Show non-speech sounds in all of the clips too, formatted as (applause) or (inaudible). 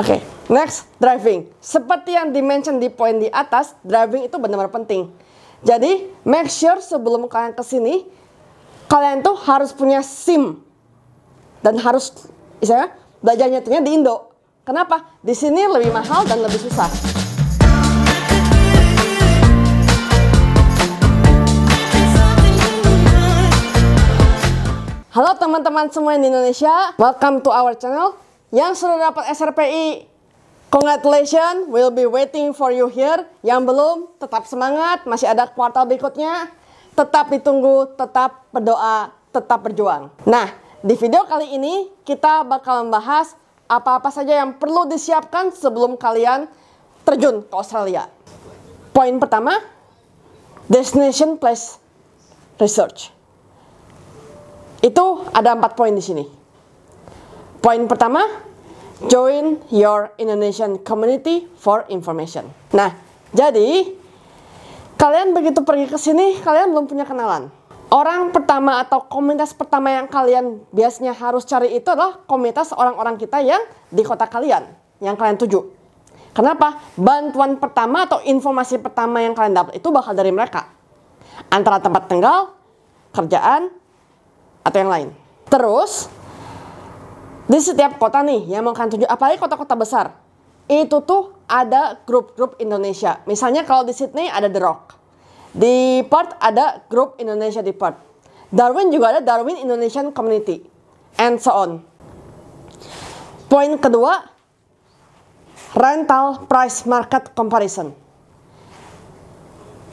Oke, okay, next driving. Seperti yang dimention di poin di atas, driving itu benar-benar penting. Jadi, make sure sebelum kalian ke sini, kalian tuh harus punya SIM dan harus misalnya belajar nyetirnya di Indo. Kenapa? Di sini lebih mahal dan lebih susah. Halo teman-teman semua di Indonesia, welcome to our channel yang sudah dapat SRPI, congratulations, we'll be waiting for you here. Yang belum, tetap semangat, masih ada kuartal berikutnya. Tetap ditunggu, tetap berdoa, tetap berjuang. Nah, di video kali ini kita bakal membahas apa-apa saja yang perlu disiapkan sebelum kalian terjun ke Australia. Poin pertama, destination place research. Itu ada empat poin di sini. Poin pertama, join your Indonesian community for information. Nah, jadi kalian begitu pergi ke sini, kalian belum punya kenalan. Orang pertama atau komunitas pertama yang kalian biasanya harus cari itu adalah komunitas orang-orang kita yang di kota kalian, yang kalian tuju. Kenapa? Bantuan pertama atau informasi pertama yang kalian dapat itu bakal dari mereka. Antara tempat tinggal, kerjaan, atau yang lain. Terus, di setiap kota nih yang mau kalian tuju, apalagi kota-kota besar, itu tuh ada grup-grup Indonesia. Misalnya kalau di Sydney ada The Rock. Di Perth ada grup Indonesia di Perth. Darwin juga ada Darwin Indonesian Community. And so on. Poin kedua, rental price market comparison.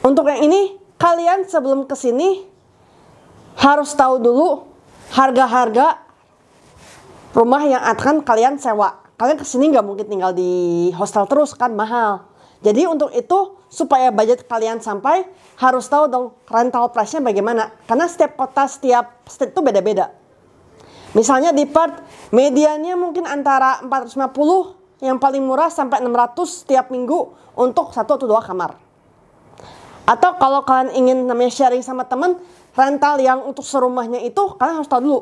Untuk yang ini, kalian sebelum kesini harus tahu dulu harga-harga rumah yang akan kalian sewa. Kalian kesini nggak mungkin tinggal di hostel terus kan mahal. Jadi untuk itu supaya budget kalian sampai harus tahu dong rental price-nya bagaimana. Karena setiap kota, setiap state itu beda-beda. Misalnya di part medianya mungkin antara 450 yang paling murah sampai 600 setiap minggu untuk satu atau dua kamar. Atau kalau kalian ingin namanya sharing sama teman, rental yang untuk serumahnya itu kalian harus tahu dulu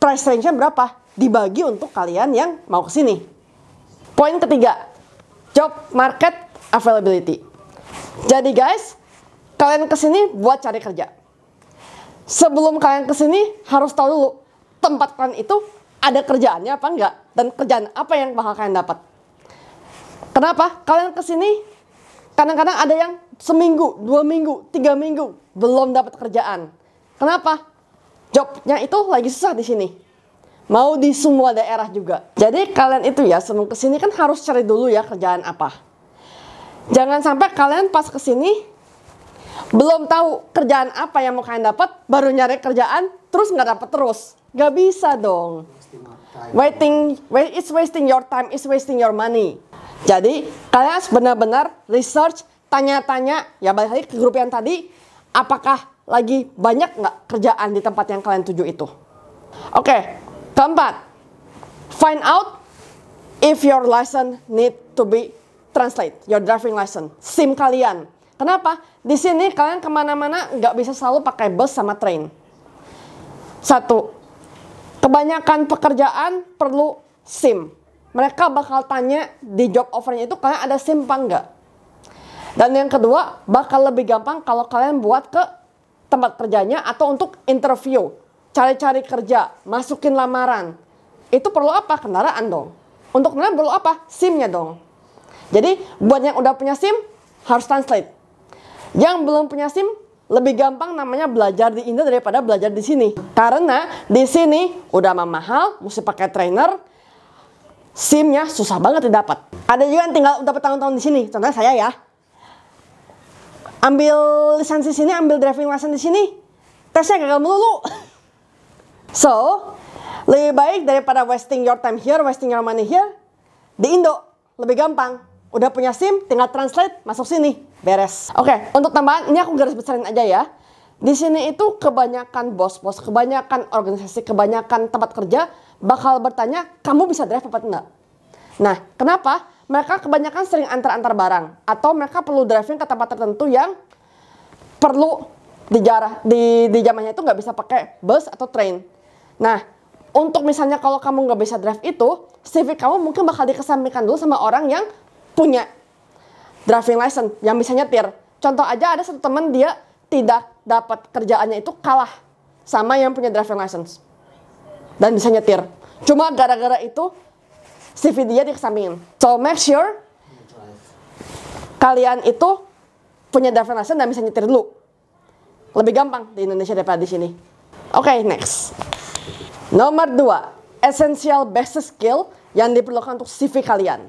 price range-nya berapa dibagi untuk kalian yang mau ke sini. Poin ketiga, job market availability. Jadi guys, kalian ke sini buat cari kerja. Sebelum kalian ke sini harus tahu dulu tempat kalian itu ada kerjaannya apa enggak dan kerjaan apa yang bakal kalian dapat. Kenapa? Kalian ke sini kadang-kadang ada yang seminggu, dua minggu, tiga minggu belum dapat kerjaan. Kenapa? Jobnya itu lagi susah di sini Mau di semua daerah juga. Jadi kalian itu ya sebelum kesini kan harus cari dulu ya kerjaan apa. Jangan sampai kalian pas kesini belum tahu kerjaan apa yang mau kalian dapat, baru nyari kerjaan terus nggak dapat terus. nggak bisa dong. Waiting, it's wasting your time, it's wasting your money. Jadi kalian harus benar-benar research, tanya-tanya, ya balik lagi ke grup yang tadi, apakah lagi banyak nggak kerjaan di tempat yang kalian tuju itu? Oke, Keempat, find out if your license need to be translate, your driving license, SIM kalian. Kenapa? Di sini kalian kemana-mana nggak bisa selalu pakai bus sama train. Satu, kebanyakan pekerjaan perlu SIM. Mereka bakal tanya di job offernya itu kalian ada SIM apa enggak. Dan yang kedua, bakal lebih gampang kalau kalian buat ke tempat kerjanya atau untuk interview cari-cari kerja, masukin lamaran. Itu perlu apa? Kendaraan dong. Untuk kendaraan perlu apa? SIM-nya dong. Jadi buat yang udah punya SIM harus translate. Yang belum punya SIM lebih gampang namanya belajar di Indo daripada belajar di sini. Karena di sini udah mahal, mesti pakai trainer, SIM-nya susah banget didapat. Ada juga yang tinggal udah bertahun-tahun di sini. Contohnya saya ya. Ambil lisensi sini, ambil driving license di sini. Tesnya gagal melulu. (laughs) So, lebih baik daripada wasting your time here, wasting your money here, di Indo lebih gampang. Udah punya SIM, tinggal translate, masuk sini, beres. Oke, okay, untuk tambahan ini aku garis besarin aja ya. Di sini itu kebanyakan bos-bos, kebanyakan organisasi, kebanyakan tempat kerja bakal bertanya, kamu bisa drive apa enggak? Nah, kenapa? Mereka kebanyakan sering antar-antar barang atau mereka perlu driving ke tempat tertentu yang perlu dijarah di di zamannya itu nggak bisa pakai bus atau train. Nah, untuk misalnya kalau kamu nggak bisa draft itu, CV kamu mungkin bakal dikesampingkan dulu sama orang yang punya driving license, yang bisa nyetir. Contoh aja ada satu teman dia tidak dapat kerjaannya itu kalah sama yang punya driving license dan bisa nyetir. Cuma gara-gara itu CV dia dikesampingin. So make sure kalian itu punya driving license dan bisa nyetir dulu. Lebih gampang di Indonesia daripada di sini. Oke, okay, next. Nomor dua, essential basic skill yang diperlukan untuk CV kalian.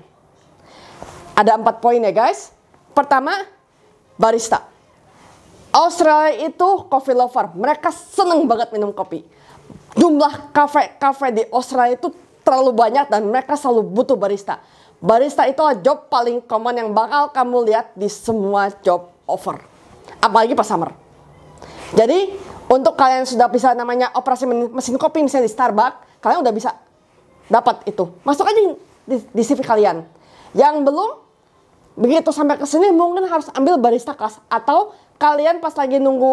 Ada empat poin ya guys. Pertama, barista. Australia itu coffee lover. Mereka seneng banget minum kopi. Jumlah kafe-kafe di Australia itu terlalu banyak dan mereka selalu butuh barista. Barista itu job paling common yang bakal kamu lihat di semua job offer. Apalagi pas summer. Jadi untuk kalian sudah bisa namanya operasi mesin kopi misalnya di Starbucks, kalian udah bisa dapat itu. Masuk aja di, di CV kalian. Yang belum begitu sampai ke sini mungkin harus ambil barista kelas atau kalian pas lagi nunggu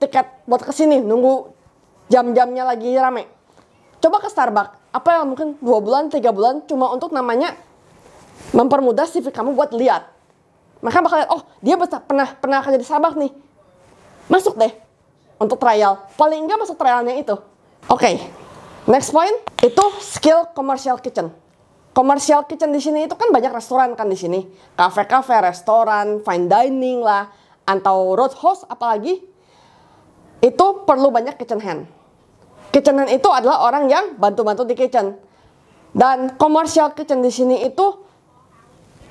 tiket buat ke sini, nunggu jam-jamnya lagi rame. Coba ke Starbucks, apa yang mungkin 2 bulan, 3 bulan cuma untuk namanya mempermudah CV kamu buat lihat. Maka bakal oh dia pernah pernah kerja di Starbucks nih. Masuk deh untuk trial. Paling enggak masuk trialnya itu. Oke, okay. next point itu skill commercial kitchen. Commercial kitchen di sini itu kan banyak restoran kan di sini. cafe kafe restoran, fine dining lah, atau roadhouse apalagi. Itu perlu banyak kitchen hand. Kitchen hand itu adalah orang yang bantu-bantu di kitchen. Dan commercial kitchen di sini itu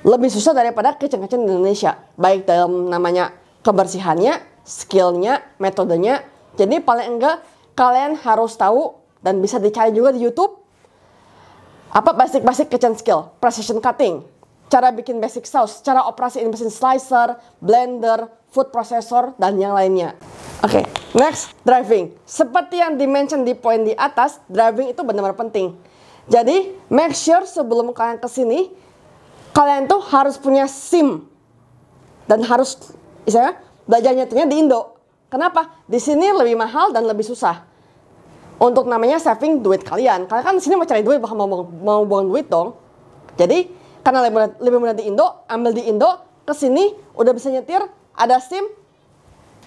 lebih susah daripada kitchen-kitchen di Indonesia. Baik dalam namanya kebersihannya skillnya, metodenya. Jadi paling enggak kalian harus tahu dan bisa dicari juga di YouTube apa basic-basic kitchen skill, precision cutting, cara bikin basic sauce, cara operasi mesin slicer, blender, food processor, dan yang lainnya. Oke, okay, next, driving. Seperti yang dimention di poin di atas, driving itu benar-benar penting. Jadi, make sure sebelum kalian kesini, kalian tuh harus punya SIM. Dan harus, misalnya, belajar nyetirnya di Indo. Kenapa? Di sini lebih mahal dan lebih susah. Untuk namanya saving duit kalian. Kalian kan di sini mau cari duit, bahkan mau, mau buang duit dong. Jadi karena lebih mudah, lebih mudah di Indo, ambil di Indo, ke sini udah bisa nyetir, ada SIM,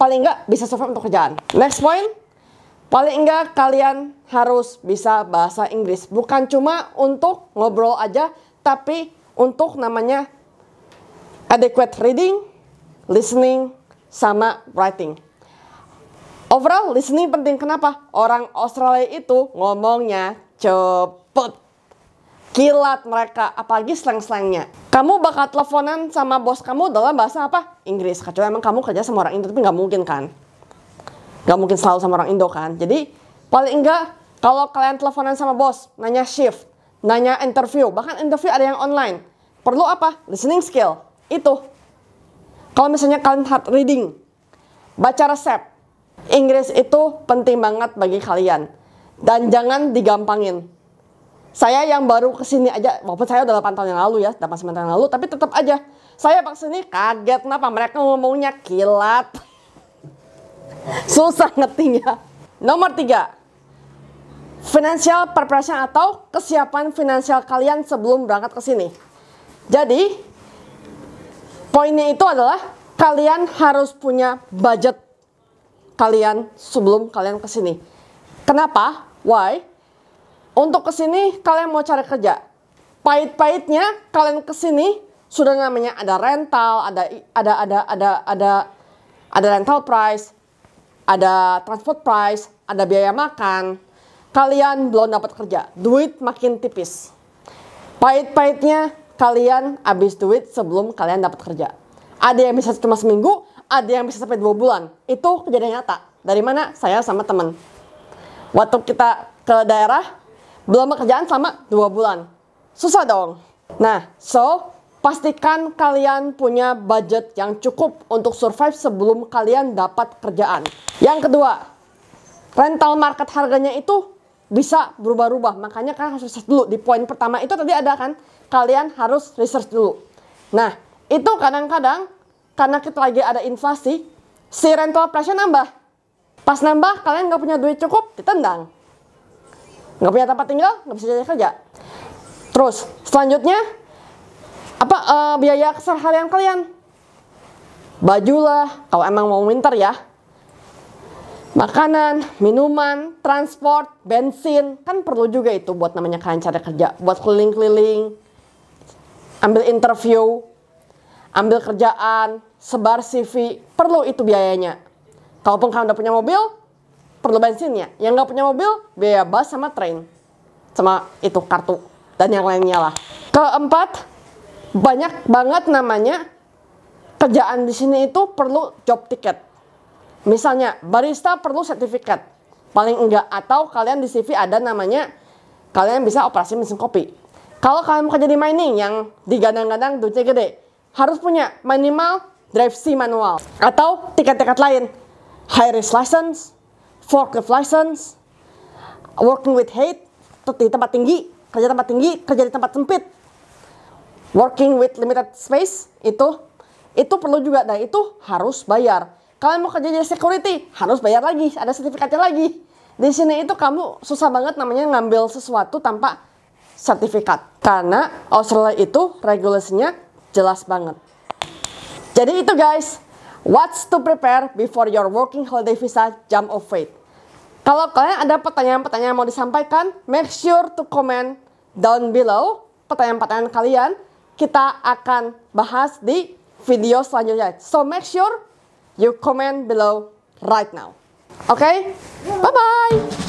paling nggak bisa survive untuk kerjaan. Next point, paling enggak kalian harus bisa bahasa Inggris. Bukan cuma untuk ngobrol aja, tapi untuk namanya adequate reading, listening, sama writing. Overall listening penting kenapa? Orang Australia itu ngomongnya cepet kilat mereka, apalagi slang-slangnya. Kamu bakal teleponan sama bos kamu dalam bahasa apa? Inggris. Kecuali emang kamu kerja sama orang Indo, tapi nggak mungkin kan? Nggak mungkin selalu sama orang Indo kan? Jadi paling enggak kalau kalian teleponan sama bos, nanya shift, nanya interview, bahkan interview ada yang online. Perlu apa? Listening skill. Itu kalau misalnya kalian hard reading, baca resep. Inggris itu penting banget bagi kalian. Dan jangan digampangin. Saya yang baru kesini aja, walaupun saya udah 8 tahun yang lalu ya, 8 tahun yang lalu, tapi tetap aja. Saya pas kesini kaget kenapa mereka ngomongnya kilat. (laughs) Susah ngetinya. Nomor tiga, Financial preparation atau kesiapan finansial kalian sebelum berangkat ke sini. Jadi, Poinnya itu adalah kalian harus punya budget kalian sebelum kalian ke sini. Kenapa? Why? Untuk ke sini kalian mau cari kerja. Pahit-pahitnya kalian ke sini sudah namanya ada rental, ada ada ada ada ada ada rental price, ada transport price, ada biaya makan. Kalian belum dapat kerja, duit makin tipis. Pahit-pahitnya kalian habis duit sebelum kalian dapat kerja. Ada yang bisa cuma seminggu, ada yang bisa sampai dua bulan. Itu kejadian nyata. Dari mana? Saya sama teman. Waktu kita ke daerah, belum pekerjaan selama dua bulan. Susah dong. Nah, so pastikan kalian punya budget yang cukup untuk survive sebelum kalian dapat kerjaan. Yang kedua, rental market harganya itu bisa berubah-ubah. Makanya kalian harus research dulu. Di poin pertama itu tadi ada kan, kalian harus research dulu. Nah, itu kadang-kadang karena kita lagi ada inflasi, si rental price nambah. Pas nambah, kalian nggak punya duit cukup, ditendang. Nggak punya tempat tinggal, nggak bisa jadi kerja. Terus, selanjutnya, apa uh, biaya keseharian kalian? Baju lah, kalau emang mau winter ya, makanan, minuman, transport, bensin, kan perlu juga itu buat namanya kalian cari kerja, buat keliling-keliling, ambil interview, ambil kerjaan, sebar CV, perlu itu biayanya. Kalaupun kalian udah punya mobil, perlu bensinnya. Yang nggak punya mobil, biaya bus sama train, sama itu kartu dan yang lainnya lah. Keempat, banyak banget namanya kerjaan di sini itu perlu job ticket Misalnya, barista perlu sertifikat, paling enggak atau kalian di CV ada namanya kalian bisa operasi mesin kopi. Kalau kalian mau di mining yang digadang-gadang duitnya gede, harus punya minimal drive C manual atau tiket-tiket lain, high risk license, forklift license, working with height, di tempat tinggi, kerja tempat tinggi, kerja di tempat sempit, working with limited space itu itu perlu juga dan nah, itu harus bayar Kalian mau kerja jadi security, harus bayar lagi, ada sertifikatnya lagi. Di sini itu kamu susah banget namanya ngambil sesuatu tanpa sertifikat. Karena Australia itu regulasinya jelas banget. Jadi itu guys, what's to prepare before your working holiday visa jump of faith. Kalau kalian ada pertanyaan-pertanyaan yang mau disampaikan, make sure to comment down below pertanyaan-pertanyaan kalian. Kita akan bahas di video selanjutnya. So make sure your comment below right now. Okay? Bye-bye!